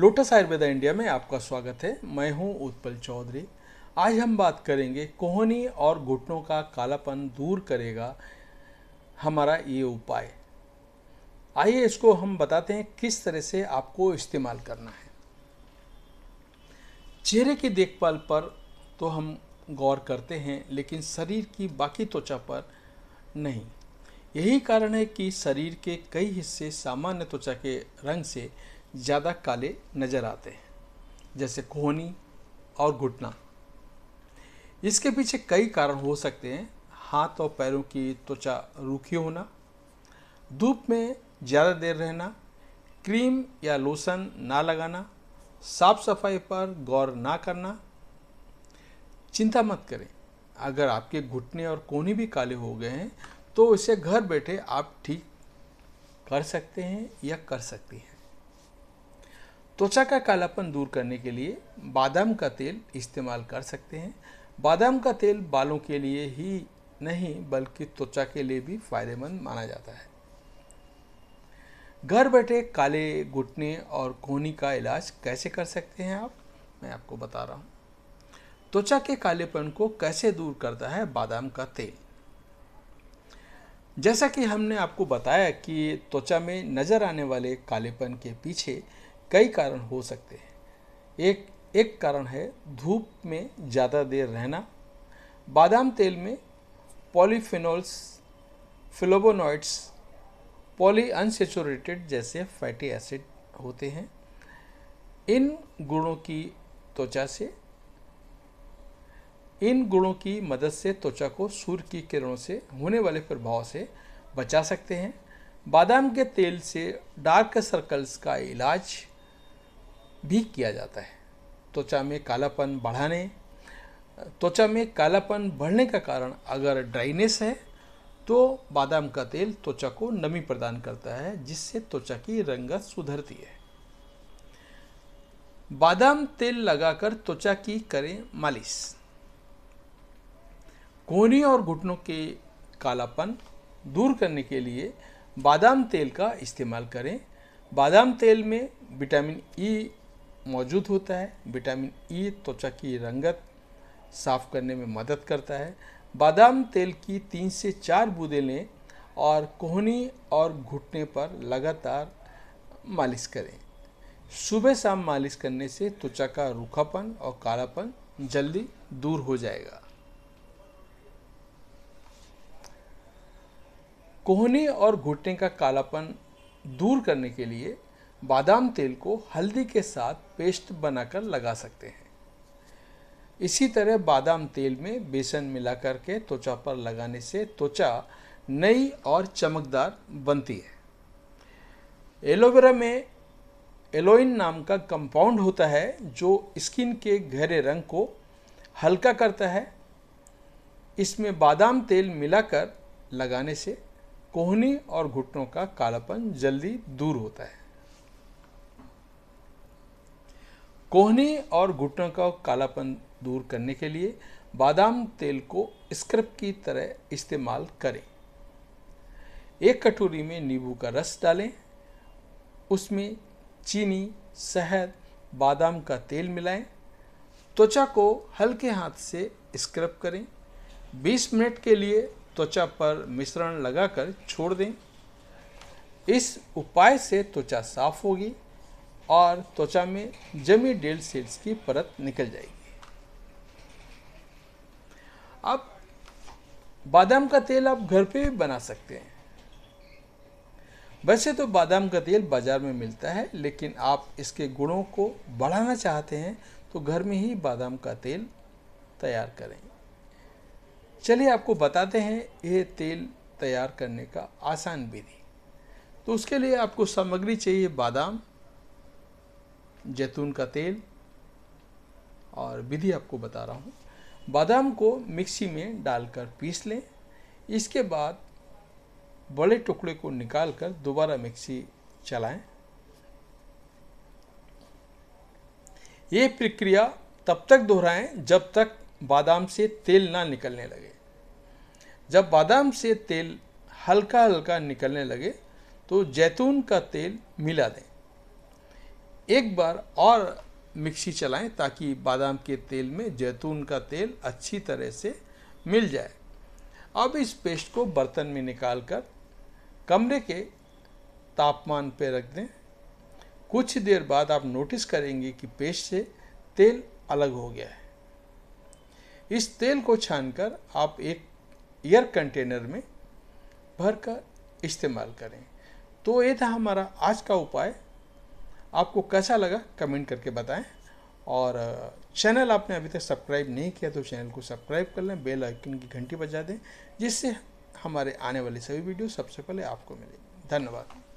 lotus Ayurveda India में आपका स्वागत है मैं हूं उत्पल चौधरी आज हम बात करेंगे कोहनी और घुटनों का कालापन दूर करेगा हमारा ये उपाय आइए इसको हम बताते हैं किस तरह से आपको इस्तेमाल करना है चेहरे की देखभाल पर तो हम गौर करते हैं लेकिन शरीर की बाकी त्वचा पर नहीं यही कारण है कि शरीर के कई हिस्से सामान्य त्वचा के रंग से ज़्यादा काले नज़र आते हैं जैसे कोहनी और घुटना इसके पीछे कई कारण हो सकते हैं हाथ और पैरों की त्वचा रूखी होना धूप में ज़्यादा देर रहना क्रीम या लोशन ना लगाना साफ सफाई पर गौर ना करना चिंता मत करें अगर आपके घुटने और कोहनी भी काले हो गए हैं तो इसे घर बैठे आप ठीक कर सकते हैं या कर सकती हैं त्वचा का कालापन दूर करने के लिए बादाम का तेल इस्तेमाल कर सकते हैं बादाम का तेल बालों के लिए ही नहीं बल्कि त्वचा के लिए भी फायदेमंद माना जाता है घर बैठे काले घुटने और कोहनी का इलाज कैसे कर सकते हैं आप मैं आपको बता रहा हूँ त्वचा के कालेपन को कैसे दूर करता है बादाम का तेल जैसा कि हमने आपको बताया कि त्वचा में नज़र आने वाले कालेपन के पीछे कई कारण हो सकते हैं एक एक कारण है धूप में ज़्यादा देर रहना बादाम तेल में पॉलीफिनोल्स पॉली अनसेचुरेटेड जैसे फैटी एसिड होते हैं इन गुणों की त्वचा से इन गुणों की मदद से त्वचा को सूर्य की किरणों से होने वाले प्रभाव से बचा सकते हैं बादाम के तेल से डार्क सर्कल्स का इलाज भी किया जाता है त्वचा में कालापन बढ़ाने त्वचा में कालापन बढ़ने का कारण अगर ड्राइनेस है तो बादाम का तेल त्वचा को नमी प्रदान करता है जिससे त्वचा की रंगत सुधरती है बादाम तेल लगाकर त्वचा की करें मालिश कोहनी और घुटनों के कालापन दूर करने के लिए बादाम तेल का इस्तेमाल करें बादाम तेल में विटामिन ई e मौजूद होता है विटामिन ई e त्वचा की रंगत साफ करने में मदद करता है बादाम तेल की तीन से चार बूंदें लें और कोहनी और घुटने पर लगातार मालिश करें सुबह शाम मालिश करने से त्वचा का रूखापन और कालापन जल्दी दूर हो जाएगा कोहनी और घुटने का कालापन दूर करने के लिए बादाम तेल को हल्दी के साथ पेस्ट बनाकर लगा सकते हैं इसी तरह बादाम तेल में बेसन कर के त्वचा पर लगाने से त्वचा नई और चमकदार बनती है एलोवेरा में एलोइन नाम का कंपाउंड होता है जो स्किन के गहरे रंग को हल्का करता है इसमें बादाम तेल मिलाकर लगाने से कोहनी और घुटनों का कालापन जल्दी दूर होता है कोहने और घुटनों का कालापन दूर करने के लिए बादाम तेल को स्क्रब की तरह इस्तेमाल करें एक कटोरी में नींबू का रस डालें उसमें चीनी शहद बादाम का तेल मिलाएं त्वचा को हल्के हाथ से स्क्रब करें 20 मिनट के लिए त्वचा पर मिश्रण लगाकर छोड़ दें इस उपाय से त्वचा साफ होगी और त्वचा में जमी डेड सेल्स की परत निकल जाएगी अब बादाम का तेल आप घर पे भी बना सकते हैं वैसे तो बादाम का तेल बाज़ार में मिलता है लेकिन आप इसके गुणों को बढ़ाना चाहते हैं तो घर में ही बादाम का तेल तैयार करें चलिए आपको बताते हैं यह तेल तैयार करने का आसान विधि तो उसके लिए आपको सामग्री चाहिए बादाम जैतून का तेल और विधि आपको बता रहा हूँ बादाम को मिक्सी में डालकर पीस लें इसके बाद बड़े टुकड़े को निकाल कर दोबारा मिक्सी चलाएं ये प्रक्रिया तब तक दोहराएं जब तक बादाम से तेल ना निकलने लगे जब बादाम से तेल हल्का हल्का निकलने लगे तो जैतून का तेल मिला दें एक बार और मिक्सी चलाएं ताकि बादाम के तेल में जैतून का तेल अच्छी तरह से मिल जाए अब इस पेस्ट को बर्तन में निकाल कर कमरे के तापमान पर रख दें कुछ देर बाद आप नोटिस करेंगे कि पेस्ट से तेल अलग हो गया है इस तेल को छानकर आप एक एयर कंटेनर में भरकर इस्तेमाल करें तो ये था हमारा आज का उपाय आपको कैसा लगा कमेंट करके बताएं और चैनल आपने अभी तक सब्सक्राइब नहीं किया तो चैनल को सब्सक्राइब कर लें बेल आइकन की घंटी बजा दें जिससे हमारे आने वाली सभी वीडियो सबसे पहले आपको मिलेगी धन्यवाद